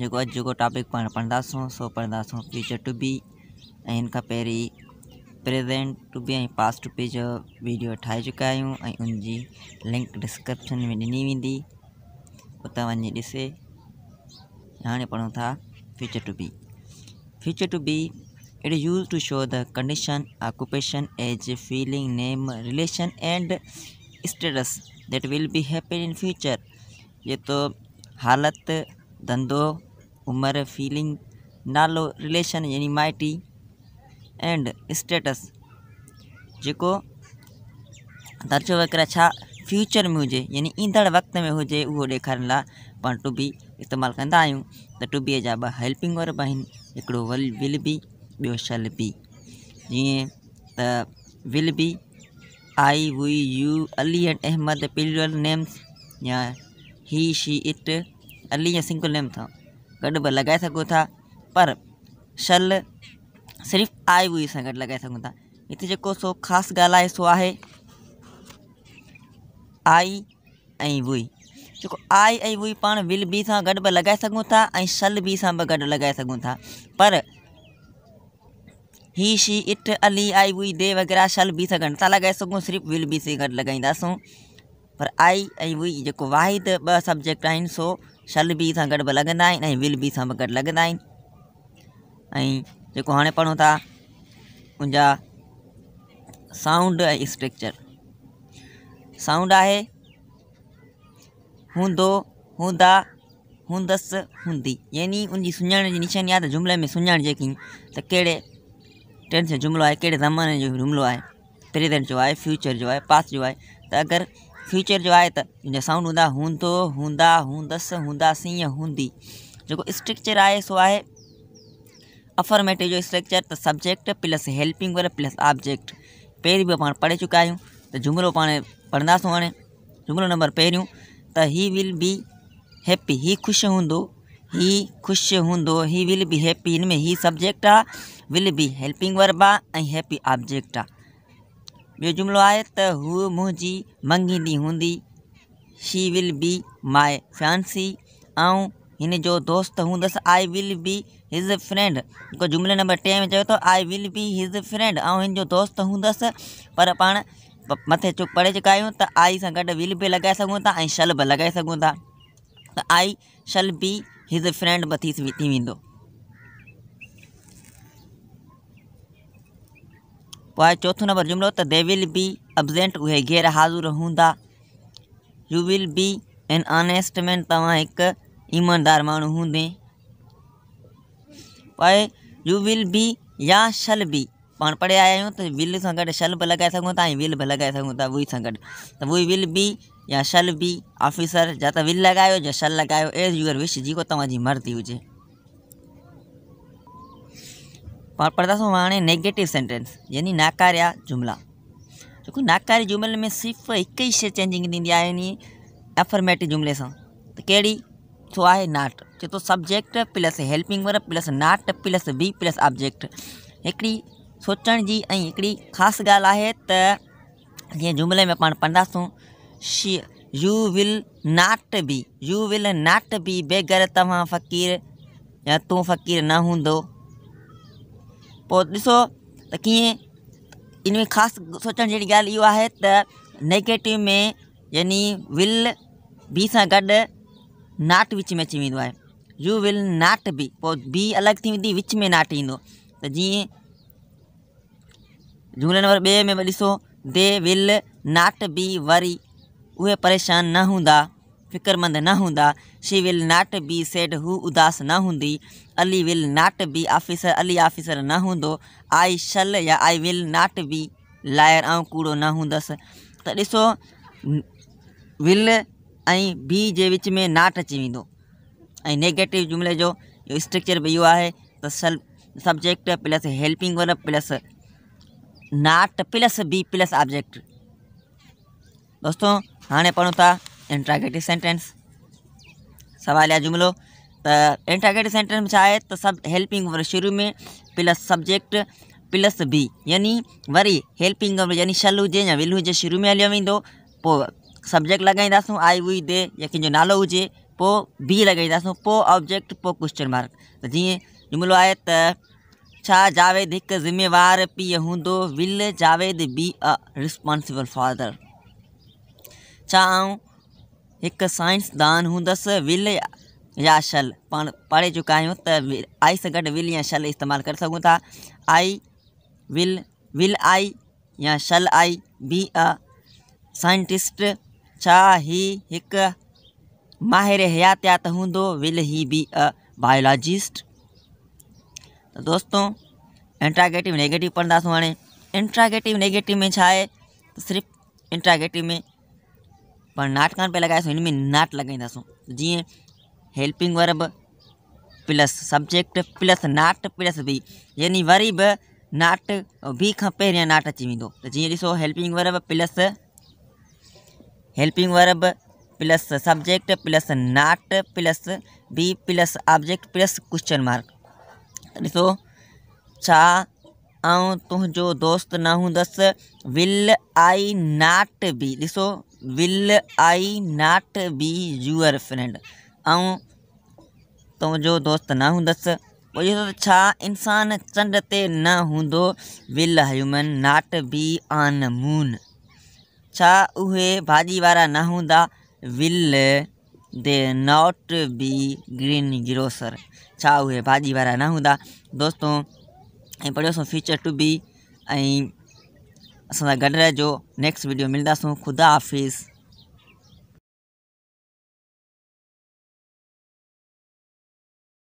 जो अज जो टॉपिक पढ़ा सो सो पढ़ा सो फ्यूचर टू बी इनका पैरी present to be past to be जो वीडियो टाई चुका उनकी लिंक डिस्क्रिप्शन में डनी वी उतनी हाँ पढ़ू था future to be future to be it is use to show the condition occupation age feeling name relation and status that will be happy in future ये तो हालत धंधो उम्र फीलिंग नालो रिलेशन यानी माइटी एंड स्टेटस जेको दर्जो वग़ैरह फ्यूचर में हुए यानी ईंदड़ वक़्त में हुजे उहो ॾेखारण लाइ पाण टू बी इस्तेमालु कंदा आहियूं त टू बीअ हेल्पिंग वर्ब आहिनि वल विल बी बो शल बी जीअं त will be I we you Ali and Ahmad plural names या ही शी इट अली या सिंगल नेम अथव संकट लगा सको था पर शल सिर्फ आए हुई संकट लगा सको था इतने जो सो खास गाल है सो है आई ऐं वुई जेको आई ऐं वुई पाण विल बी से गॾु बि लॻाए सघूं था शल बी से भी गॾु लगा सकूँ था पर he she it Ali I we they वग़ैरह शल बी से गॾु था लगा सकूँ सिर्फ विल बी से गॾु लॻाईंदासूं पर आई ऐं वुई जेको वाहिद ब सब्जेक्ट आहिनि सो शल बी से गॾु बि लॻंदा आहिनि ऐं विल बी सां बि गॾु लॻंदा आहिनि ऐं था उनजा साउंड स्ट्रक्चर साउंड है हों हूंदा हूंदसि हूंदी यानी उनकी सुञाण जी निशानी आहे त में सुञाण जेकी त कहिड़े टेंस जो जुमिलो आहे ज़माने जो जुमिलो आहे प्रेजेंट जो आहे फ्यूचर जो है पास जो है त अगरि ફ્યુચર જો આવે તો हूँ हूँ હૂંધો હૂંધા હૂંધસ सी સિંહ हूंदी जो स्ट्रक्चर आए सो है अफर्मेटिव जो स्ट्रक्चर तो subject plus helping verb plus object पैर भी पा पढ़े चुका हूँ तो जुमिलो पा पढ़ा हाँ जुमरो नंबर पहिरियों तो ही विल बी हैप्पी ही खुश हूंदो ही खुश हों ही विल बी हैप्पी इनमें ही सब्जेक्ट आ विल बी हेल्पिंग वर्ब आ हैप्पी ऑब्जेक्ट आ ॿियो जुमिलो आहे त हूअ मुंहिंजी मंगींदी हूंदी शी विल बी माय फांसी ऐं हिन जो दोस्त हूंदसि I will be his friend मूंखे जुमिले नंबर टे में चयो त I will be his friend ऐं हिन जो दोस्त हूंदसि पर पाण मथे चुप पढ़े चुका आहियूं त आई सां गॾु विल बि लॻाए सघूं था ऐं शल ब लॻाए सघूं था त I shall be his friend बि थी वेंदो વાય ચોથો નંબર જુમલો તો દેવિલ બી એબઝન્ટ હોય ગેર હાજર હોંદા you will be an honest man તવા એક ઈમાનદાર માણું હોન્ડે વાય યુ વિલ બી યર શલ બી પાણ પડે આયા તો વિલ સંગડ શલ ભ લગાઈ શકું તા વિલ ભ લગાઈ શકું તા વહી સંગડ તો વહી વિલ બી યર શલ બી ઓફિસર જાતા વિલ લગાયો જો શલ લગાયો એઝ યુર વિશ જીકો તવાજી મરતી હુજે પણ પડદાસું વાણે નેગેટિવ સેન્ટેન્સ યાनी નાકાર્યા जुमला देखो तो नाकारी जुमले में सिर्फ़ एक ही शइ चेंजिंग यानी एफर्मेटिव जुमले से तो तो त कहिड़ी छो है नाट चए थो subject plus helping verb plus not plus be plus object एक सोचण की ऐं हिकिड़ी ख़ासि ॻाल्हि आहे में पा पढ़ा शी you will not be you will not be beggar तव्हां फ़क़ीर या तू फ़क़ीर न हूंदो पोइ ॾिसो त कीअं इन में ख़ासि सोचण जहिड़ी ॻाल्हि इहो आहे त नेगेटिव में यानी विल बी से गड नाट विच में अची है you will not be be अलग थी वी विच में नाट ईंदो त जीअं जुमिले नंबर बे में ॾिसो they will not be worry उ परेशान न हूंदा फिक्रमंद ना ਹੁੰਦਾ she will not be sad ਹੂ उदास ना ਹੁੰਦੀ Ali will not be officer Ali officer ना ਹੁੰਦੋ आई शल या I will not be liar और कूड़ो न होंदस तो ऐसो विल बी के विच में नॉट अची वो नेगेटिव जुमले जो स्ट्रक्चर भी यो है तो सल subject plus helping verb plus not plus be plus object दोस्तों हाँ पढ़ूं था इंट्रागेटिव सेंटेंस सवाल या जुमलो इंट्रागेटिव सेंटेंस में चाहे तो सब हेल्पिंग वर्ब शुरू में प्लस सब्जेक्ट प्लस बी यानी वरी हेल्पिंग वर्ब यानी शल हुजे या विल हुजे शुरू में हलो वेंदो सब्जेक्ट लॻाईंदासूं आई हुई दे या कंहिंजो नालो हुजे बी लॻाईंदासूं ऑब्जेक्ट क्वेश्चन मार्क त जीअं जुमिलो आहे त छा जावेद हिकु ज़िमेवार पीउ हूंदो will Javed be a responsible father छा आऊं एक साइंसदान हूँ दस विल या शल पढ़े चुका हूँ तो आई से गड विल या शल इस्तेमाल कर सकूँ था आई विल विल आई या शल आई बी अ साइंटिस्ट छा ही एक माहिर हयातियात हूँ will he be a biologist तो दोस्तों इंट्रागेटिव नेगेटिव पढ़ंदासूं हाँ इंट्रागेटिव नेगेटिव में छा इंट्रागेटिव में पर नाट कान पे लगाए એની મેં नाट લગાવી દઈશું तो जी helping verb plus subject plus not plus be यानी भी नाट बी का पे नाट अची वो तो जी ऐसो helping verb plus helping verb plus subject plus not plus be plus object plus question mark ऐसो तुझो ऐं ना दोस्त न विल आई नाट बी ऐसो will I not be your friend ऐं तुंहिंजो दोस्त ना हूंदसि तो अच्छा इंसान चंड ते न हों will human not be on moon छा उहे भाॼी न will they not be green grocer छा उ भाजीवारा वारा न हूंदा दोस्तो फ्यूचर टू बी असा गॾु रहिजो नेक्स्ट वीडियो मिलंदासूं ख़ुदा हाफ़िज़